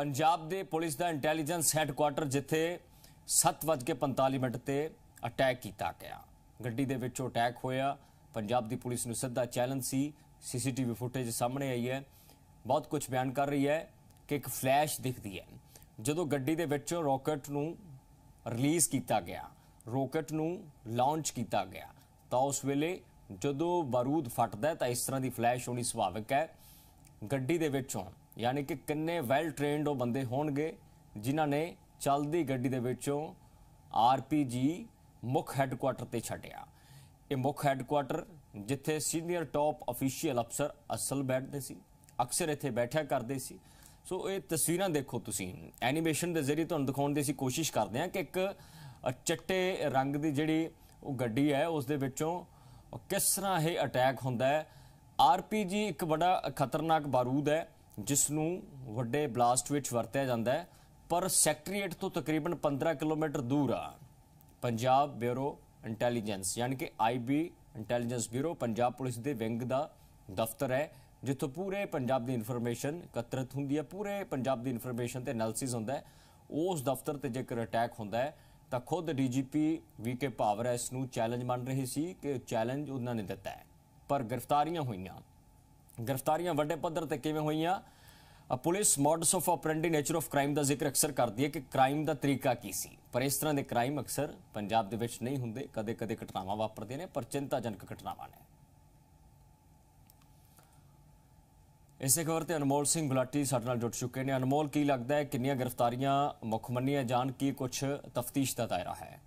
ਪੰਜਾਬ ਦੇ ਪੁਲਿਸ ਦਾ intelligence headquarter ਜਿੱਥੇ 7:45 minute ਤੇ ਅਟੈਕ ਕੀਤਾ ਗਿਆ ਗੱਡੀ ਦੇ ਵਿੱਚੋਂ ਅਟੈਕ ਹੋਇਆ ਪੰਜਾਬ ਦੀ ਪੁਲਿਸ ਨੂੰ ਸਿੱਧਾ ਚੈਲੰਜ ਸੀ ਸੀਸੀਟੀਵੀ ਫੁਟੇਜ ਸਾਹਮਣੇ ਆਈ ਹੈ ਬਹੁਤ ਕੁਝ ਬਿਆਨ ਕਰ ਰਹੀ ਹੈ ਕਿ ਇੱਕ ਫਲੈਸ਼ ਦਿਖਦੀ ਹੈ ਜਦੋਂ ਗੱਡੀ ਦੇ ਵਿੱਚੋਂ ਰਾਕਟ ਨੂੰ ਰਿਲੀਜ਼ ਕੀਤਾ ਗਿਆ ਰਾਕਟ ਨੂੰ ਲਾਂਚ ਕੀਤਾ ਗਿਆ ਤਾਂ ਉਸ ਵੇਲੇ ਜਦੋਂ ਬਾਰੂਦ ਫਟਦਾ ਤਾਂ ਇਸ ਤਰ੍ਹਾਂ ਦੀ ਫਲੈਸ਼ ਹੋਣੀ ਸੁਭਾਵਿਕ ਹੈ ਗੱਡੀ ਦੇ ਵਿੱਚ ਯਾਨੀ ਕਿ ਕਿੰਨੇ ਵੈਲ ਟ੍ਰੇਨਡ ਉਹ ਬੰਦੇ ਹੋਣਗੇ ਜਿਨ੍ਹਾਂ ਨੇ ਚਲਦੀ ਗੱਡੀ ਦੇ ਵਿੱਚੋਂ ਆਰਪੀਜੀ ਮੁੱਖ ਹੈੱਡਕੁਆਟਰ ਤੇ ਛੱਡਿਆ ਇਹ ਮੁੱਖ ਹੈੱਡਕੁਆਟਰ ਜਿੱਥੇ ਸੀਨੀਅਰ ਟਾਪ ਅਫੀਸ਼ੀਅਲ ਅਫਸਰ ਅਸਲ ਬੈਠਦੇ ਸੀ ਅਕਸਰ ਇੱਥੇ ਬੈਠਿਆ ਕਰਦੇ ਸੀ ਸੋ ਇਹ ਤਸਵੀਰਾਂ ਦੇਖੋ ਤੁਸੀਂ ਐਨੀਮੇਸ਼ਨ ਦੇ ਜ਼ਰੀਏ ਤੁਹਾਨੂੰ ਦਿਖਾਉਣ ਦੀ ਅਸੀਂ ਕੋਸ਼ਿਸ਼ ਕਰਦੇ ਹਾਂ ਕਿ ਇੱਕ ਚਿੱਟੇ ਰੰਗ ਦੀ ਜਿਹੜੀ ਉਹ ਗੱਡੀ ਹੈ ਉਸ ਦੇ ਵਿੱਚੋਂ ਕਿਸ ਤਰ੍ਹਾਂ ਇਹ ਅਟੈਕ ਹੁੰਦਾ ਹੈ ਆਰਪੀਜੀ ਇੱਕ ਬੜਾ ਖਤਰਨਾਕ ਬਾਰੂਦ ਹੈ ਜਿਸ ਨੂੰ ਵੱਡੇ ਬਲਾਸਟ ਵਿੱਚ ਵਰਤਿਆ ਜਾਂਦਾ ਹੈ ਪਰ ਸੈਕਟਰੀਏਟ ਤੋਂ ਤਕਰੀਬਨ 15 ਕਿਲੋਮੀਟਰ ਦੂਰ ਆ ਪੰਜਾਬ ਬਿਊਰੋ ਇੰਟੈਲੀਜੈਂਸ ਯਾਨੀ ਕਿ IB intelligence bureau Punjab police ਦੇ ਵਿੰਗ ਦਾ ਦਫ਼ਤਰ ਹੈ ਜਿੱਥੋਂ ਪੂਰੇ ਪੰਜਾਬ ਦੀ ਇਨਫੋਰਮੇਸ਼ਨ ਇਕੱਤਰਤ ਹੁੰਦੀ ਹੈ ਪੂਰੇ ਪੰਜਾਬ ਦੀ ਇਨਫੋਰਮੇਸ਼ਨ ਤੇ ਐਨਾਲਿਸਿਸ ਹੁੰਦਾ ਹੈ ਉਸ ਦਫ਼ਤਰ ਤੇ ਜੇਕਰ ਅਟੈਕ ਹੁੰਦਾ ਹੈ ਤਾਂ ਖੁਦ ਡੀਜੀਪੀ ਵੀਕੇ ਪਾਵਰ ਇਸ ਨੂੰ ਚੈਲੰਜ ਮੰਨ ਰਹੀ ਸੀ ਕਿ ਚੈਲੰਜ ਉਹਨਾਂ ਨੇ ਦਿੱਤਾ ਹੈ ਪਰ ਗ੍ਰਿਫਤਾਰੀਆਂ ਹੋਈਆਂ ਗ੍ਰਿਫਤਾਰੀਆਂ ਵੱਡੇ ਪੱਧਰ ਤੇ ਕਿਵੇਂ ਹੋਈਆਂ police modus of operandi nature of crime ਦਾ ਜ਼ਿਕਰ ਅਕਸਰ ਕਰਦੀ ਹੈ ਕਿ ਕ੍ਰਾਈਮ ਦਾ ਤਰੀਕਾ ਕੀ ਸੀ ਪਰ ਇਸ ਤਰ੍ਹਾਂ ਦੇ ਕ੍ਰਾਈਮ ਅਕਸਰ ਪੰਜਾਬ ਦੇ ਵਿੱਚ ਨਹੀਂ ਹੁੰਦੇ ਕਦੇ-ਕਦੇ ਘਟਨਾਵਾਂ ਵਾਪਰਦੇ ਨੇ ਪਰ ਚਿੰਤਾਜਨਕ ਘਟਨਾਵਾਂ ਨੇ ਇਸੇ ਖਬਰ ਤੇ ਅਨਮੋਲ ਸਿੰਘ ਗੁਲਾਟੀ ਸਾਡੇ ਨਾਲ ਜੁੜ ਚੁੱਕੇ ਨੇ ਅਨਮੋਲ ਕੀ ਲੱਗਦਾ ਹੈ ਕਿੰਨੀਆਂ ਗ੍ਰਿਫਤਾਰੀਆਂ ਮੁੱਖ ਮੰਨੀਆਂ ਜਾਣ ਕੀ ਕੁਝ ਤਫਤੀਸ਼ ਦਾ ਦਾਇਰਾ ਹੈ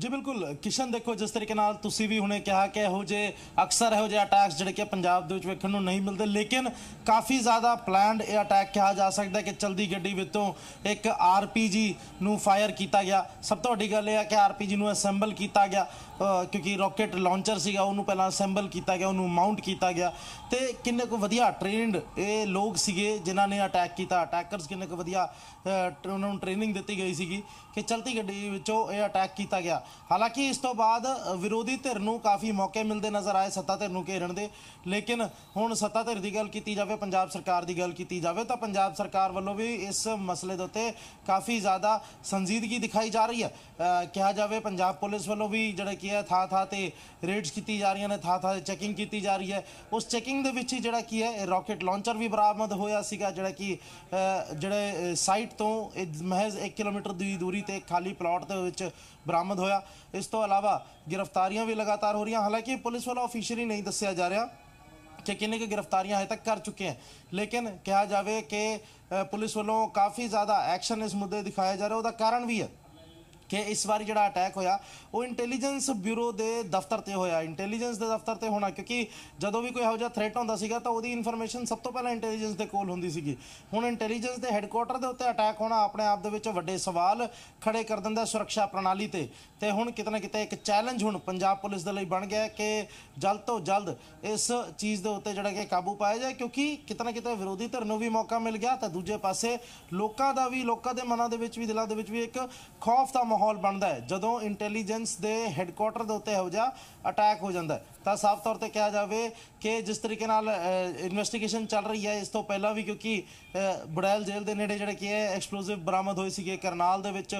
ਜੀ ਬਿਲਕੁਲ ਕਿਸ਼ਨ ਦੇਖੋ ਜਿਸ ਤਰੀਕੇ ਨਾਲ ਤੁਸੀਂ ਵੀ ਹੁਣੇ ਕਿਹਾ ਕਿ ਇਹੋ ਜੇ ਅਕਸਰ ਇਹੋ ਜੇ ਅਟੈਕਸ ਜਿਹੜੇ ਕਿ ਪੰਜਾਬ ਦੇ ਵਿੱਚ ਵੇਖਣ ਨੂੰ ਨਹੀਂ ਮਿਲਦੇ ਲੇਕਿਨ ਕਾਫੀ ਜ਼ਿਆਦਾ ਪਲਾਨਡ ਇਹ ਅਟੈਕ ਕਿਹਾ ਜਾ ਸਕਦਾ ਕਿ ਚਲਦੀ ਗੱਡੀ ਵਿੱਚੋਂ ਇੱਕ ਆਰਪੀਜੀ ਨੂੰ ਫਾਇਰ ਕੀਤਾ ਗਿਆ ਸਭ ਤੋਂ ਵੱਡੀ ਗੱਲ ਇਹ ਹੈ ਕਿ ਆਰਪੀਜੀ ਨੂੰ ਅਸੈਂਬਲ ਕੀਤਾ ਗਿਆ ਕਿਉਂਕਿ ਰਾਕਟ ਲਾਂਚਰ ਸੀਗਾ ਉਹਨੂੰ ਪਹਿਲਾਂ ਅਸੈਂਬਲ ਕੀਤਾ ਗਿਆ ਉਹਨੂੰ ਮਾਊਂਟ ਕੀਤਾ ਗਿਆ ਤੇ ਕਿੰਨੇ ਕੁ ਵਧੀਆ ਟ੍ਰੇਨਡ ਇਹ ਲੋਕ ਸੀਗੇ ਜਿਨ੍ਹਾਂ ਨੇ ਅਟੈਕ ਕੀਤਾ ਅਟੈਕਰਸ ਕਿੰਨੇ ਕੁ ਵਧੀਆ ਉਹਨਾਂ ਨੂੰ ਟ੍ਰੇਨਿੰਗ ਦਿੱਤੀ ਗਈ ਸੀਗੀ ਕਿ ਚਲਦੀ ਗੱਡੀ ਵਿੱਚੋਂ ਇਹ ਅਟੈਕ ਕੀਤਾ ਗਿਆ ਹਾਲਾਂਕਿ ਇਸ ਤੋਂ ਬਾਅਦ ਵਿਰੋਧੀ ਧਿਰ ਨੂੰ ਕਾਫੀ ਮੌਕੇ ਮਿਲਦੇ ਨਜ਼ਰ ਆਏ ਸੱਤਾ ਧਿਰ ਨੂੰ ਘੇਰਨ ਦੇ ਲੇਕਿਨ ਹੁਣ ਸੱਤਾ ਧਿਰ ਦੀ ਗੱਲ ਕੀਤੀ ਜਾਵੇ ਪੰਜਾਬ ਸਰਕਾਰ ਦੀ ਗੱਲ ਕੀਤੀ ਜਾਵੇ ਤਾਂ ਪੰਜਾਬ ਸਰਕਾਰ ਵੱਲੋਂ ਵੀ ਇਸ ਮਸਲੇ ਦੇ ਉੱਤੇ ਕਾਫੀ ਜ਼ਿਆਦਾ ਸੰਜੀਦਗੀ ਦਿਖਾਈ ਜਾ ਰਹੀ ਹੈ ਕਿਹਾ ਜਾਵੇ ਪੰਜਾਬ ਪੁਲਿਸ ਵੱਲੋਂ ਵੀ ਜਿਹੜਾ ਕੀ ਹੈ ਥਾ ਥਾ ਤੇ ਰੇਡਸ ਕੀਤੀ ਜਾ ਰਹੀਆਂ ਨੇ ਥਾ ਥਾ ਤੇ ਚੈਕਿੰਗ ਕੀਤੀ ਜਾ ਰਹੀ ਹੈ ਉਸ ਚੈਕਿੰਗ ਦੇ ਵਿੱਚ ਜਿਹੜਾ ਕੀ ਹੈ ਰਾਕਟ ਲਾਂਚਰ ਵੀ ਬਰਾਮਦ ਹੋਇਆ ਸੀਗਾ ਜਿਹੜਾ ਕਿ ਜਿਹੜੇ ਸਾਈਟ ਤੋਂ ਮਹਿਜ਼ 1 ਕਿਲੋਮੀਟਰ ਦੀ ਦੂਰੀ ਤੇ ਖਾਲੀ ਪਲਾਟ ਦੇ ਵਿੱਚ ਬਰਾਮਦ ਹੋਇਆ इस तो अलावा गिरफ्तारियां भी लगातार हो रही हैं हालांकि पुलिस ਵੱਲੋਂ ऑफिशियली नहीं ਦੱਸਿਆ जा रहा कि किन्ने की गिरफ्तारियां अभी तक कर चुके हैं लेकिन कहा जाए कि पुलिस वालों काफ़ी ज़्यादा एक्शन इस मुद्दे दिखाया जा रहा है वह कारण भी है ਕਿ ਇਸ ਵਾਰੀ ਜਿਹੜਾ ਅਟੈਕ ਹੋਇਆ ਉਹ ਇੰਟੈਲੀਜੈਂਸ ਬਿਊਰੋ ਦੇ ਦਫ਼ਤਰ ਤੇ ਹੋਇਆ ਇੰਟੈਲੀਜੈਂਸ ਦੇ ਦਫ਼ਤਰ ਤੇ ਹੋਣਾ ਕਿਉਂਕਿ ਜਦੋਂ ਵੀ ਕੋਈ ਇਹੋ ਜਿਹਾ ਥ੍ਰੈਟ ਹੁੰਦਾ ਸੀਗਾ ਤਾਂ ਉਹਦੀ ਇਨਫੋਰਮੇਸ਼ਨ ਸਭ ਤੋਂ ਪਹਿਲਾਂ ਇੰਟੈਲੀਜੈਂਸ ਦੇ ਕੋਲ ਹੁੰਦੀ ਸੀਗੀ ਹੁਣ ਇੰਟੈਲੀਜੈਂਸ ਦੇ ਹੈੱਡਕੁਆਰਟਰ ਦੇ ਉੱਤੇ ਅਟੈਕ ਹੋਣਾ ਆਪਣੇ ਆਪ ਦੇ ਵਿੱਚ ਵੱਡੇ ਸਵਾਲ ਖੜੇ ਕਰ ਦਿੰਦਾ ਸੁਰੱਖਿਆ ਪ੍ਰਣਾਲੀ ਤੇ ਤੇ ਹੁਣ ਕਿਤਨਾ ਕਿਤੇ ਇੱਕ ਚੈਲੰਜ ਹੁਣ ਪੰਜਾਬ ਪੁਲਿਸ ਦੇ ਲਈ ਬਣ ਗਿਆ ਕਿ ਜਲਦ ਤੋਂ ਜਲਦ ਇਸ ਚੀਜ਼ ਦੇ ਉੱਤੇ ਜਿਹੜਾ ਕਿ ਕਾਬੂ ਪਾਇਆ ਜਾਏ ਕਿਉਂਕਿ ਕਿਤਨਾ ਕਿਤੇ ਵਿਰੋਧੀ ਧਿਰ ਨੂੰ ਵੀ ਮੌਕਾ ਮਿਲ ਗਿਆ ਤਾਂ ਦੂਜੇ ਪਾਸੇ ਲੋਕਾਂ ਦਾ ਵੀ ਲੋਕਾਂ ਦੇ ਮਨਾਂ ਦੇ ਵਿੱਚ ਵੀ ਦਿਲਾਂ ਦੇ ਵਿੱਚ ਵੀ ਇੱਕ ਖੌਫ ਦਾ ਮਾਹੌਲ ਬਣਦਾ ਹੈ ਜਦੋਂ ਇੰਟੈਲੀਜੈਂਸ ਦੇ ਹੈੱਡਕੁਆਟਰ ਦੇ ਉੱਤੇ ਹੋ ਜਾ ਅਟੈਕ ਹੋ ਜਾਂਦਾ ਤਾਂ ਸਾਫ਼ ਤੌਰ ਤੇ ਕਿਹਾ ਜਾਵੇ ਕਿ ਜਿਸ ਤਰੀਕੇ ਨਾਲ ਇਨਵੈਸਟੀਗੇਸ਼ਨ ਚੱਲ ਰਹੀ ਹੈ ਇਸ ਤੋਂ ਪਹਿਲਾਂ ਵੀ ਕਿਉਂਕਿ ਬੜੈਲ ਜੇਲ੍ਹ ਦੇ ਨੇੜੇ ਜਿਹੜੇ ਕਿ ਐਕਸਪਲੋਸਿਵ ਬਰਾਮਦ ਹੋਏ ਸੀਗੇ ਕਰਨਾਲ ਦੇ ਵਿੱਚ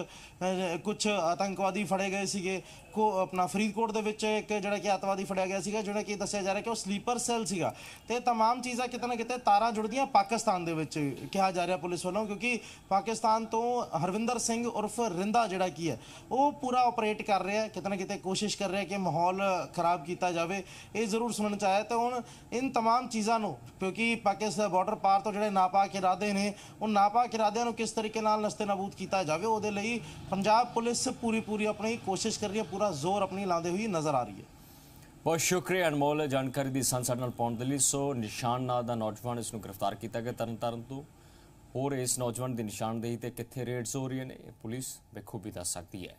ਕੁਝ ਆਤੰਕਵਾਦੀ ਫੜੇ ਗਏ ਸੀਗੇ ਕੋ ਆਪਣਾ ਫਰੀਦਕੋਟ ਦੇ ਵਿੱਚ ਇੱਕ ਜਿਹੜਾ ਕਿ ਆਤਵਾਦੀ ਫੜਿਆ ਗਿਆ ਸੀਗਾ ਜਿਹੜਾ ਕਿ ਦੱਸਿਆ ਜਾ ਰਿਹਾ ਕਿ ਉਹ ਸਲੀਪਰ ਸੈੱਲ ਸੀਗਾ ਤੇ तमाम ਚੀਜ਼ਾਂ ਕਿਤੇ ਨਾ ਕਿਤੇ ਤਾਰਾਂ ਜੁੜਦੀਆਂ ਪਾਕਿਸਤਾਨ ਦੇ ਵਿੱਚ ਕਿਹਾ ਜਾ ਰਿਹਾ ਪੁਲਿਸ ਵੱਲੋਂ ਕਿਉਂਕਿ ਪਾਕਿਸਤਾਨ ਤੋਂ ਹਰਵਿੰਦਰ ਸਿੰਘ ਉਰਫ ਰਿੰਦਾ ਜਿਹੜਾ ਕੀ ਹੈ ਉਹ ਪੂਰਾ ਆਪਰੇਟ ਕਰ ਰਿਹਾ ਹੈ ਕਿਤੇ ਨਾ ਕਿਤੇ ਕੋਸ਼ਿਸ਼ ਕਰ ਰਿਹਾ ਕਿ ਮਾਹੌਲ ਖਰਾਬ ਕੀਤਾ ਜਾਵੇ ਇਹ ਜ਼ਰੂਰ ਸੁਣਨ ਚ ਆਇਆ ਤੇ ਹੁਣ ਇਨ तमाम ਚੀਜ਼ਾਂ ਨੂੰ ਕਿਉਂਕਿ ਪਾਕਿਸਤਾਨ ਬਾਰਡਰ ਪਾਰ ਤੋਂ ਜਿਹੜੇ ਨਾਪਾਕ ਇਰਾਦੇ ਨੇ ਉਹ ਨਾਪਾਕ ਇਰਾਦਿਆਂ ਨੂੰ ਕਿਸ ਤਰੀਕੇ ਨਾਲ ਨਸਤੇ ਨਾਬੂਦ ਕੀਤਾ ਜਾਵੇ ਉਹਦੇ ਲਈ ਪੰਜਾਬ ਪੁਲਿਸ ਪੂਰੀ ਪੂਰੀ ਆਪਣੀ ਕੋਸ਼ਿਸ਼ ਕਰ ਰਹੀ ਹੈ ਪੂਰਾ ਜ਼ੋਰ ਆਪਣੀ ਲਾਉਂਦੇ ਹੋਈ ਨਜ਼ਰ ਆ ਰਹੀ ਹੈ ਬਹੁਤ ਸ਼ੁਕਰੀਆ ਅਨਮੋਲ ਜਾਣਕਾਰੀ ਦੀ ਸੰਸਾਰ ਨਾਲ ਪਾਉਣ ਦੇ ਲਈ ਸੋ ਨਿਸ਼ਾਨ ਨਾਂ ਦਾ ਨੌਜਵਾਨ ਇਸ ਨੂੰ ਗ੍ਰਿਫਤਾਰ ਕੀਤਾ ਗਿਆ ਤਰਨਤਾਰਨ ਤੋਂ ਹੋਰ ਇਸ ਨੌਜਵਾਨ ਦੀ ਨਿਸ਼ਾਨਦੇਹੀ ਤੇ ਕਿੱਥੇ ਰੇਡਸ ਹੋ ਰਹੀਆਂ ਨੇ ਪੁਲਿਸ ਬਖੂਬੀ ਦੱਸ ਸਕਦੀ ਹੈ